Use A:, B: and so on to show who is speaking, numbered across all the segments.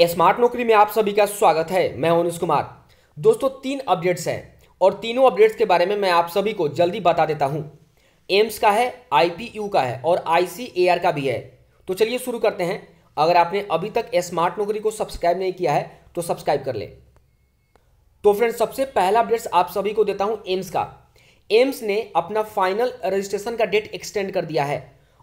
A: smart नौकरी में आप सभी का स्वागत है मैं ओनिस कुमार दोस्तों तीन अपडेट्स हैं और तीनों अपडेट्स के बारे में मैं आप सभी को जल्दी बता देता हूं एम्स का है आईपीयू का है और आईसीएआर का भी है तो चलिए शुरू करते हैं अगर आपने अभी तक स्मार्ट नौकरी को सब्सक्राइब नहीं किया है तो सब्सक्राइब कर ले तो फ्रेंड्स सबसे पहला अपडेट्स आप सभी को देता हूं एम्स का एम्स ने अपना फाइनल रजिस्ट्रेशन का डेट एक्सटेंड कर दिया है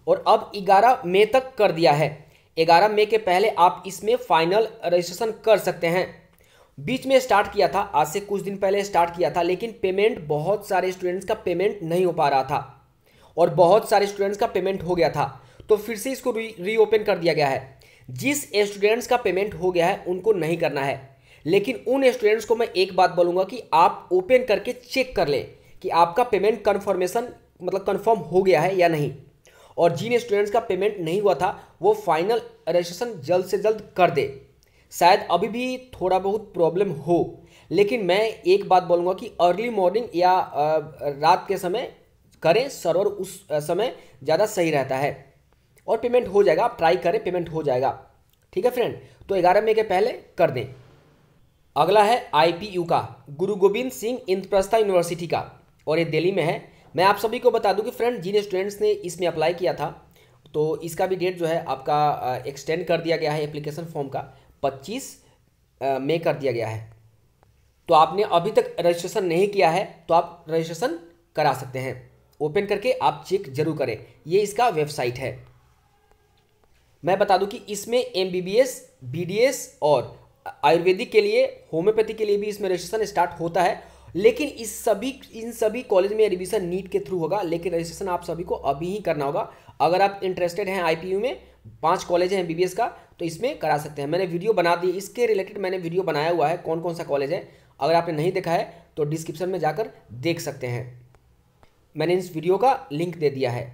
A: और अब 11 मई तक कर दिया है ग्यारह मई के पहले आप इसमें फाइनल रजिस्ट्रेशन कर सकते हैं बीच में स्टार्ट किया था आज से कुछ दिन पहले स्टार्ट किया था लेकिन पेमेंट बहुत सारे स्टूडेंट्स का पेमेंट नहीं हो पा रहा था और बहुत सारे स्टूडेंट्स का पेमेंट हो गया था तो फिर से इसको रीओपन कर दिया गया है जिस स्टूडेंट्स का पेमेंट हो गया है उनको नहीं करना है लेकिन उन स्टूडेंट्स को मैं एक बात बोलूँगा कि आप ओपन करके चेक कर लें कि आपका पेमेंट कन्फर्मेशन मतलब कन्फर्म हो गया है या नहीं और जिन स्टूडेंट्स का पेमेंट नहीं हुआ था वो फाइनल रजिस्ट्रेशन जल्द से जल्द कर दे शायद अभी भी थोड़ा बहुत प्रॉब्लम हो लेकिन मैं एक बात बोलूँगा कि अर्ली मॉर्निंग या रात के समय करें सर्वर उस समय ज़्यादा सही रहता है और पेमेंट हो जाएगा आप ट्राई करें पेमेंट हो जाएगा ठीक है फ्रेंड तो ग्यारह मई के पहले कर दें अगला है आईपीयू का गुरु गोविंद सिंह इंद्रप्रस्था यूनिवर्सिटी का और ये दिल्ली में है मैं आप सभी को बता दूं कि फ्रेंड जिन स्टूडेंट्स ने इसमें अप्लाई किया था तो इसका भी डेट जो है आपका एक्सटेंड कर दिया गया है एप्लीकेशन फॉर्म का पच्चीस मई कर दिया गया है तो आपने अभी तक रजिस्ट्रेशन नहीं किया है तो आप रजिस्ट्रेशन करा सकते हैं ओपन करके आप चेक जरूर करें ये इसका वेबसाइट है मैं बता दूं कि इसमें M B B S B D S और आयुर्वेदिक के लिए होम्योपैथी के लिए भी इसमें रजिस्ट्रेशन स्टार्ट होता है लेकिन इस सभी इन सभी कॉलेज में एडमिशन नीट के थ्रू होगा लेकिन रजिस्ट्रेशन आप सभी को अभी ही करना होगा अगर आप इंटरेस्टेड हैं आईपीयू में पांच कॉलेज हैं बीबीएस का तो इसमें करा सकते हैं मैंने वीडियो बना दी इसके रिलेटेड मैंने वीडियो बनाया हुआ है कौन कौन सा कॉलेज है अगर आपने नहीं देखा है तो डिस्क्रिप्शन में जाकर देख सकते हैं मैंने इस वीडियो का लिंक दे दिया है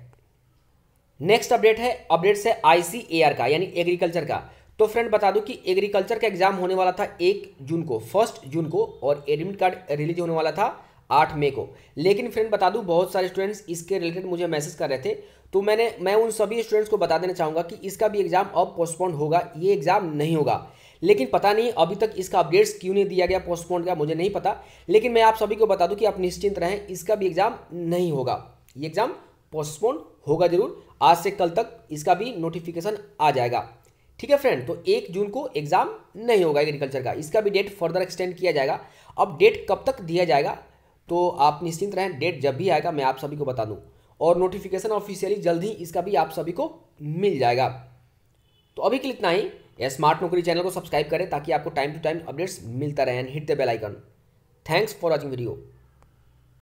A: नेक्स्ट अपडेट है अपडेट्स है आई का यानी एग्रीकल्चर का तो फ्रेंड बता दूं कि एग्रीकल्चर का एग्जाम होने वाला था एक जून को फर्स्ट जून को और एडमिट कार्ड रिलीज होने वाला था आठ मई को लेकिन फ्रेंड बता दूं बहुत सारे स्टूडेंट्स इसके रिलेटेड मुझे मैसेज कर रहे थे तो मैंने मैं उन सभी स्टूडेंट्स को बता देना चाहूँगा कि इसका भी एग्ज़ाम अब पोस्टपोन होगा ये एग्ज़ाम नहीं होगा लेकिन पता नहीं अभी तक इसका अपडेट्स क्यों नहीं दिया गया पोस्टपोन गया मुझे नहीं पता लेकिन मैं आप सभी को बता दूं कि आप निश्चिंत रहें इसका भी एग्ज़ाम नहीं होगा ये एग्ज़ाम पोस्टपोन होगा जरूर आज से कल तक इसका भी नोटिफिकेशन आ जाएगा ठीक है फ्रेंड तो एक जून को एग्जाम नहीं होगा एग्रीकल्चर का इसका भी डेट फर्दर एक्सटेंड किया जाएगा अब डेट कब तक दिया जाएगा तो आप निश्चिंत रहें डेट जब भी आएगा मैं आप सभी को बता दूँ और नोटिफिकेशन ऑफिशियली जल्द ही इसका भी आप सभी को मिल जाएगा तो अभी के लिए इतना ही स्मार्ट नौकरी चैनल को सब्सक्राइब करें ताकि आपको टाइम टू टाइम अपडेट्स मिलता रहे and hit the bell icon thanks for watching video